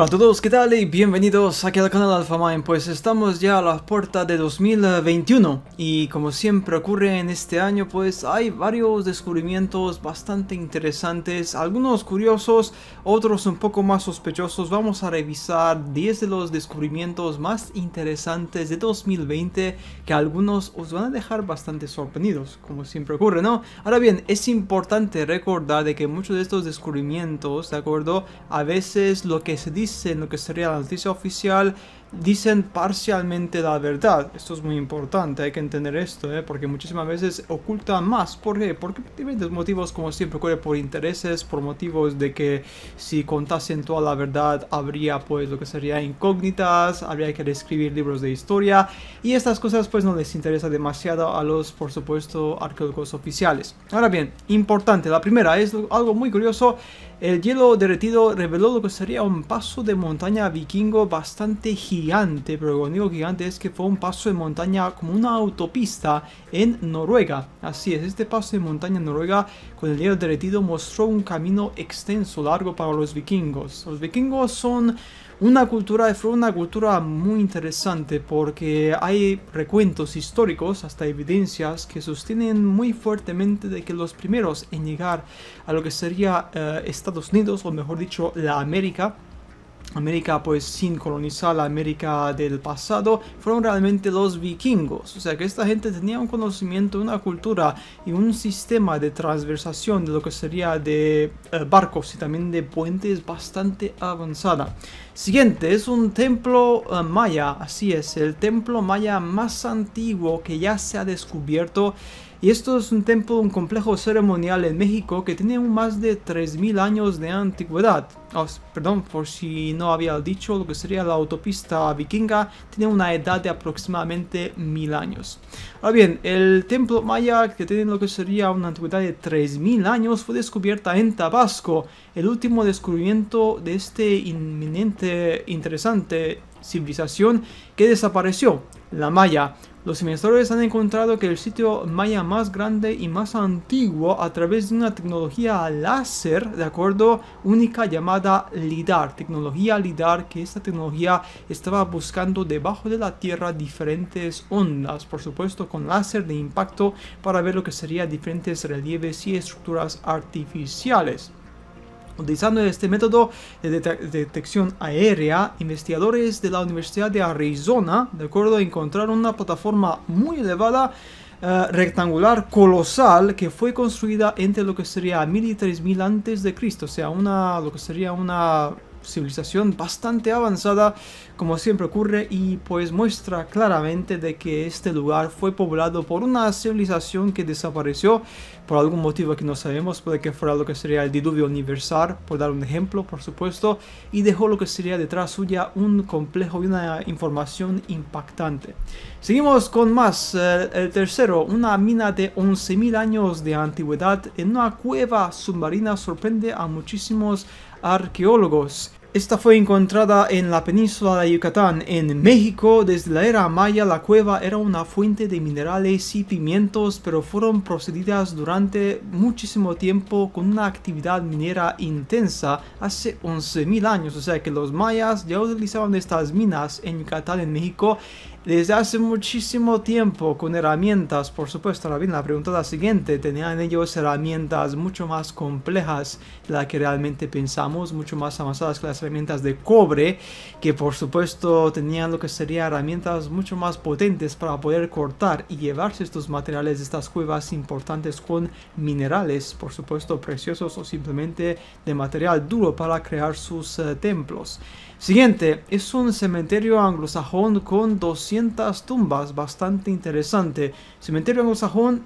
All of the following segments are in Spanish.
Hola a todos, ¿qué tal? Y bienvenidos aquí al canal AlphaMine. Pues estamos ya a la puertas de 2021 y como siempre ocurre en este año, pues hay varios descubrimientos bastante interesantes, algunos curiosos, otros un poco más sospechosos. Vamos a revisar 10 de los descubrimientos más interesantes de 2020 que algunos os van a dejar bastante sorprendidos, como siempre ocurre, ¿no? Ahora bien, es importante recordar de que muchos de estos descubrimientos, ¿de acuerdo? A veces lo que se dice en lo que sería la noticia oficial, dicen parcialmente la verdad. Esto es muy importante, hay que entender esto, ¿eh? porque muchísimas veces ocultan más. ¿Por qué? Porque diferentes motivos, como siempre ocurre, por intereses, por motivos de que si contasen toda la verdad habría pues lo que sería incógnitas, habría que reescribir libros de historia y estas cosas pues no les interesa demasiado a los, por supuesto, arqueólogos oficiales. Ahora bien, importante, la primera es algo muy curioso el hielo derretido reveló lo que sería un paso de montaña vikingo bastante gigante, pero lo único gigante es que fue un paso de montaña como una autopista en Noruega. Así es, este paso de montaña en Noruega con el hielo derretido mostró un camino extenso largo para los vikingos. Los vikingos son una cultura fue una cultura muy interesante porque hay recuentos históricos, hasta evidencias, que sostienen muy fuertemente de que los primeros en llegar a lo que sería eh, Estados Unidos, o mejor dicho, la América, América pues sin colonizar la América del pasado fueron realmente los vikingos. O sea que esta gente tenía un conocimiento, una cultura y un sistema de transversación de lo que sería de eh, barcos y también de puentes bastante avanzada. Siguiente es un templo eh, maya, así es, el templo maya más antiguo que ya se ha descubierto y esto es un templo, un complejo ceremonial en México que tiene más de 3.000 años de antigüedad. Ah, perdón, por si no había dicho, lo que sería la autopista vikinga tiene una edad de aproximadamente 1.000 años. Ahora bien, el templo maya que tiene lo que sería una antigüedad de 3.000 años fue descubierta en Tabasco. El último descubrimiento de este inminente interesante civilización que desapareció, la Maya. Los investigadores han encontrado que el sitio maya más grande y más antiguo a través de una tecnología láser, de acuerdo, única llamada LIDAR, tecnología LIDAR, que esta tecnología estaba buscando debajo de la Tierra diferentes ondas, por supuesto con láser de impacto para ver lo que serían diferentes relieves y estructuras artificiales. Utilizando este método de detección aérea, investigadores de la Universidad de Arizona, de acuerdo, encontraron una plataforma muy elevada eh, rectangular colosal que fue construida entre lo que sería 1000 y 3000 antes de Cristo, o sea, una, lo que sería una civilización bastante avanzada, como siempre ocurre, y pues muestra claramente de que este lugar fue poblado por una civilización que desapareció por algún motivo que no sabemos, puede que fuera lo que sería el diluvio universal, por dar un ejemplo, por supuesto, y dejó lo que sería detrás suya un complejo y una información impactante. Seguimos con más, eh, el tercero, una mina de 11.000 años de antigüedad en una cueva submarina sorprende a muchísimos arqueólogos. Esta fue encontrada en la península de Yucatán, en México. Desde la era maya, la cueva era una fuente de minerales y pimientos, pero fueron procedidas durante muchísimo tiempo con una actividad minera intensa hace 11.000 años. O sea que los mayas ya utilizaban estas minas en Yucatán, en México, desde hace muchísimo tiempo con herramientas, por supuesto, bien, la pregunta es la siguiente, ¿tenían ellos herramientas mucho más complejas de las que realmente pensamos, mucho más avanzadas que las herramientas de cobre, que por supuesto tenían lo que serían herramientas mucho más potentes para poder cortar y llevarse estos materiales de estas cuevas importantes con minerales, por supuesto, preciosos o simplemente de material duro para crear sus eh, templos? Siguiente, es un cementerio anglosajón con 200 tumbas, bastante interesante. Cementerio anglosajón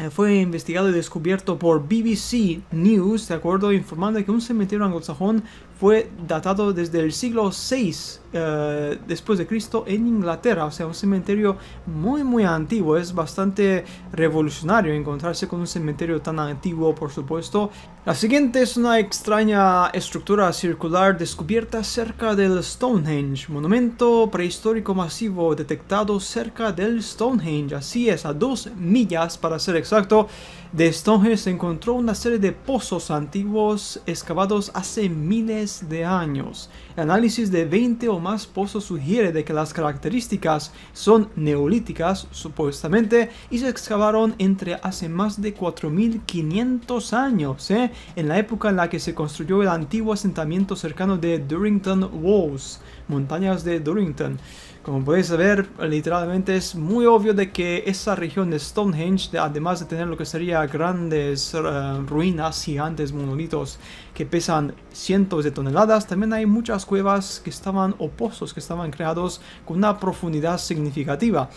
eh, fue investigado y descubierto por BBC News, de acuerdo, informando que un cementerio anglosajón fue datado desde el siglo VI eh, después de Cristo en Inglaterra, o sea, un cementerio muy muy antiguo, es bastante revolucionario encontrarse con un cementerio tan antiguo, por supuesto. La siguiente es una extraña estructura circular descubierta cerca del Stonehenge, monumento prehistórico masivo detectado cerca del Stonehenge, así es, a dos millas para ser exacto, de Stonehenge se encontró una serie de pozos antiguos excavados hace miles de años. El análisis de 20 o más pozos sugiere de que las características son neolíticas, supuestamente, y se excavaron entre hace más de 4.500 años, ¿eh? en la época en la que se construyó el antiguo asentamiento cercano de Durrington Walls, montañas de Durrington. Como podéis ver, literalmente es muy obvio de que esa región de Stonehenge, además de tener lo que sería grandes eh, ruinas gigantes monolitos que pesan cientos de toneladas, también hay muchas cuevas que estaban pozos que estaban creados con una profundidad significativa.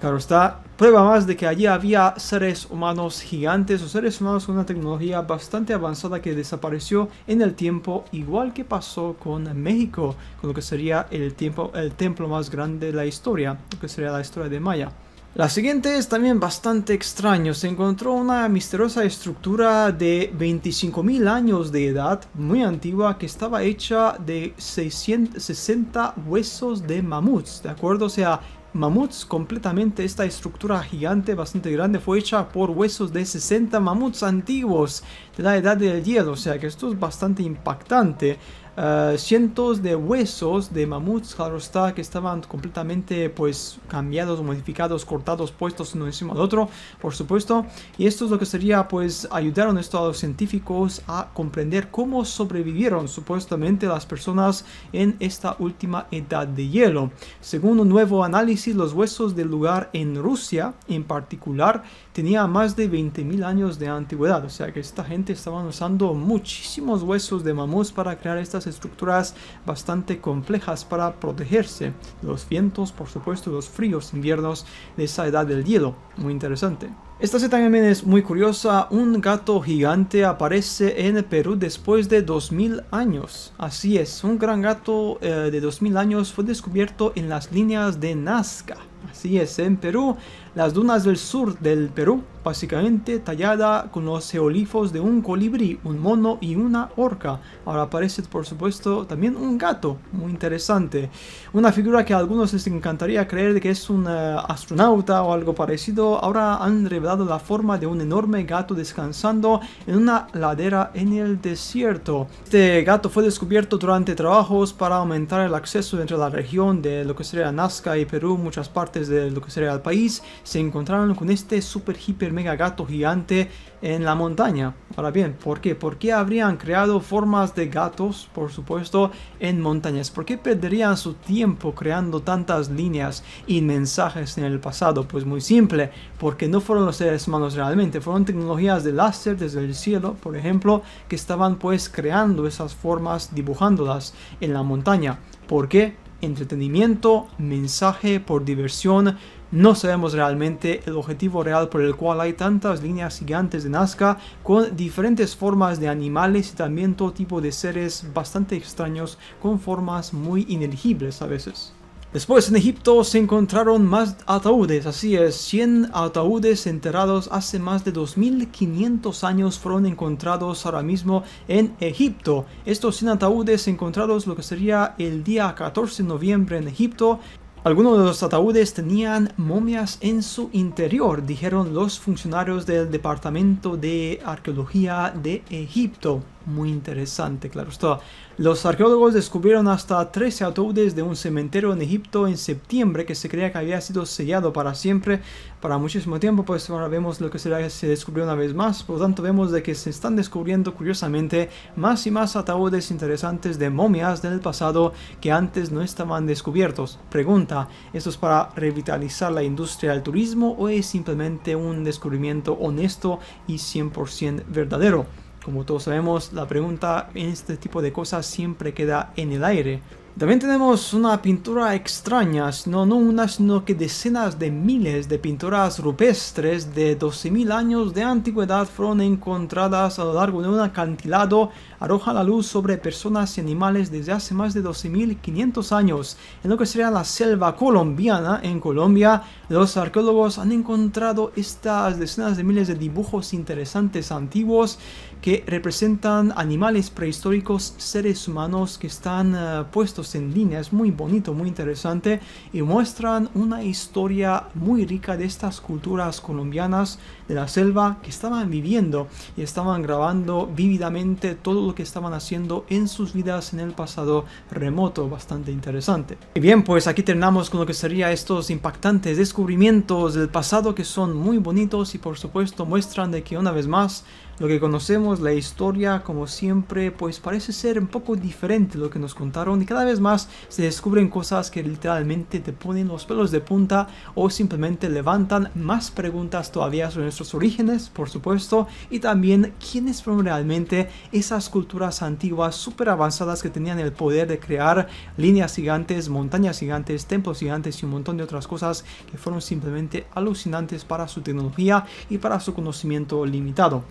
Claro está, prueba más de que allí había seres humanos gigantes o seres humanos con una tecnología bastante avanzada que desapareció en el tiempo, igual que pasó con México, con lo que sería el, tiempo, el templo más grande de la historia, lo que sería la historia de Maya. La siguiente es también bastante extraño. Se encontró una misteriosa estructura de 25.000 años de edad, muy antigua, que estaba hecha de 660 huesos de mamuts, ¿de acuerdo? O sea, mamuts completamente. Esta estructura gigante, bastante grande, fue hecha por huesos de 60 mamuts antiguos de la edad del hielo. O sea que esto es bastante impactante. Eh, cientos de huesos de mamuts, claro está, que estaban completamente pues cambiados, modificados, cortados, puestos uno encima del otro, por supuesto. Y esto es lo que sería pues ayudaron esto a los científicos a comprender cómo sobrevivieron supuestamente las personas en esta última edad de hielo. Según un nuevo análisis, los huesos del lugar en Rusia en particular tenía más de 20.000 años de antigüedad, o sea que esta gente estaban usando muchísimos huesos de mamuts para crear estas estructuras bastante complejas para protegerse de los vientos, por supuesto, los fríos inviernos de esa edad del hielo. Muy interesante. Esta seta también es muy curiosa, un gato gigante aparece en Perú después de 2000 años. Así es, un gran gato eh, de 2000 años fue descubierto en las líneas de Nazca. Así es, en Perú las dunas del sur del Perú, básicamente tallada con los geolifos de un colibrí, un mono y una orca. Ahora aparece por supuesto también un gato, muy interesante. Una figura que a algunos les encantaría creer que es un eh, astronauta o algo parecido, ahora han revelado la forma de un enorme gato descansando en una ladera en el desierto. Este gato fue descubierto durante trabajos para aumentar el acceso entre la región de lo que sería Nazca y Perú, muchas partes de lo que sería el país, se encontraron con este super hiper mega gato gigante en la montaña. Ahora bien, ¿por qué? ¿Por qué habrían creado formas de gatos, por supuesto, en montañas? ¿Por qué perderían su tiempo creando tantas líneas y mensajes en el pasado? Pues muy simple, porque no fueron los seres humanos realmente, fueron tecnologías de láser desde el cielo, por ejemplo, que estaban pues creando esas formas, dibujándolas en la montaña. ¿Por qué? entretenimiento, mensaje, por diversión, no sabemos realmente el objetivo real por el cual hay tantas líneas gigantes de Nazca con diferentes formas de animales y también todo tipo de seres bastante extraños con formas muy ineligibles a veces. Después en Egipto se encontraron más ataúdes, así es, 100 ataúdes enterrados hace más de 2500 años fueron encontrados ahora mismo en Egipto. Estos 100 ataúdes encontrados lo que sería el día 14 de noviembre en Egipto algunos de los ataúdes tenían momias en su interior, dijeron los funcionarios del Departamento de Arqueología de Egipto muy interesante, claro está. Los arqueólogos descubrieron hasta 13 ataúdes de un cementerio en Egipto en septiembre que se creía que había sido sellado para siempre, para muchísimo tiempo, pues ahora vemos lo que se, descubrió una vez más, por lo tanto vemos de que se están descubriendo curiosamente más y más ataúdes interesantes de momias del pasado que antes no estaban descubiertos. Pregunta, ¿esto es para revitalizar la industria del turismo o es simplemente un descubrimiento honesto y 100% verdadero? Como todos sabemos, la pregunta en este tipo de cosas siempre queda en el aire. También tenemos una pintura extraña, no, no una, sino que decenas de miles de pinturas rupestres de 12.000 años de antigüedad fueron encontradas a lo largo de un acantilado, arroja la luz sobre personas y animales desde hace más de 12.500 años. En lo que sería la selva colombiana, en Colombia, los arqueólogos han encontrado estas decenas de miles de dibujos interesantes antiguos que representan animales prehistóricos, seres humanos que están eh, puestos en línea. Es muy bonito, muy interesante y muestran una historia muy rica de estas culturas colombianas de la selva que estaban viviendo y estaban grabando vívidamente todo lo que estaban haciendo en sus vidas en el pasado remoto. Bastante interesante. Y bien, pues aquí terminamos con lo que sería estos impactantes descubrimientos del pasado que son muy bonitos y por supuesto muestran de que una vez más lo que conocemos, la historia, como siempre, pues parece ser un poco diferente lo que nos contaron y cada vez más se descubren cosas que literalmente te ponen los pelos de punta o simplemente levantan más preguntas todavía sobre nuestros orígenes, por supuesto, y también quiénes fueron realmente esas culturas antiguas súper avanzadas que tenían el poder de crear líneas gigantes, montañas gigantes, templos gigantes y un montón de otras cosas que fueron simplemente alucinantes para su tecnología y para su conocimiento limitado.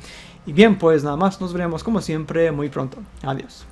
Y bien, pues nada más, nos veremos como siempre muy pronto. Adiós.